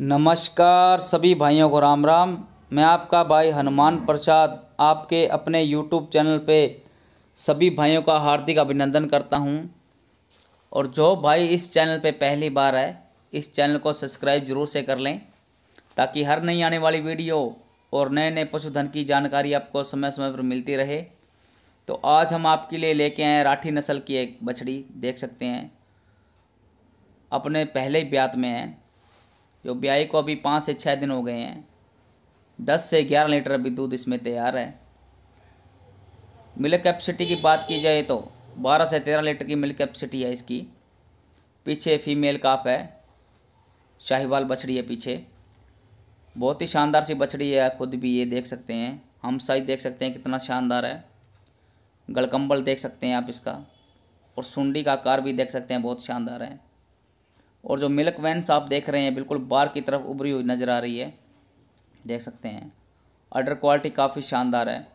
नमस्कार सभी भाइयों को राम राम मैं आपका भाई हनुमान प्रसाद आपके अपने यूट्यूब चैनल पे सभी भाइयों का हार्दिक अभिनंदन करता हूँ और जो भाई इस चैनल पे पहली बार है इस चैनल को सब्सक्राइब जरूर से कर लें ताकि हर नई आने वाली वीडियो और नए नए पशुधन की जानकारी आपको समय समय पर मिलती रहे तो आज हम आपके लिए लेके आए राठी नस्ल की एक बछड़ी देख सकते हैं अपने पहले ब्यात में है जो ब्याई को अभी पाँच से छः दिन हो गए हैं दस से ग्यारह लीटर अभी दूध इसमें तैयार है मिल्क कैपेसिटी की बात की जाए तो बारह से तेरह लीटर की मिल्क कैपेसिटी है इसकी पीछे फीमेल काफ है शाहीवाल बछड़ी है पीछे बहुत ही शानदार सी बछड़ी है खुद भी ये देख सकते हैं हम साइज देख सकते हैं कितना शानदार है गलकम्बल देख सकते हैं आप इसका और सुंडी का आकार भी देख सकते हैं बहुत शानदार है और जो मिल्क वैन्स आप देख रहे हैं बिल्कुल बार की तरफ उभरी हुई नज़र आ रही है देख सकते हैं अडर क्वालिटी काफ़ी शानदार है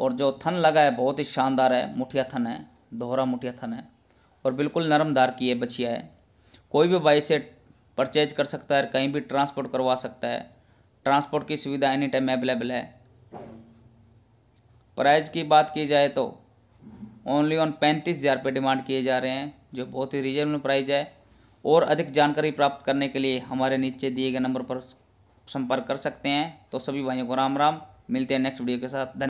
और जो थन लगा है बहुत ही शानदार है मुठिया थन है दोहरा मुठिया थन है और बिल्कुल नरम धार की है बछिया है कोई भी बाई से परचेज कर सकता है कहीं भी ट्रांसपोर्ट करवा सकता है ट्रांसपोर्ट की सुविधा एनी टाइम अवेलेबल है प्राइस की बात की जाए तो ओनली ऑन पैंतीस हज़ार रुपये डिमांड किए जा रहे हैं जो बहुत ही रिजनेबल प्राइस है और अधिक जानकारी प्राप्त करने के लिए हमारे नीचे दिए गए नंबर पर संपर्क कर सकते हैं तो सभी भाइयों को राम राम मिलते हैं नेक्स्ट वीडियो के साथ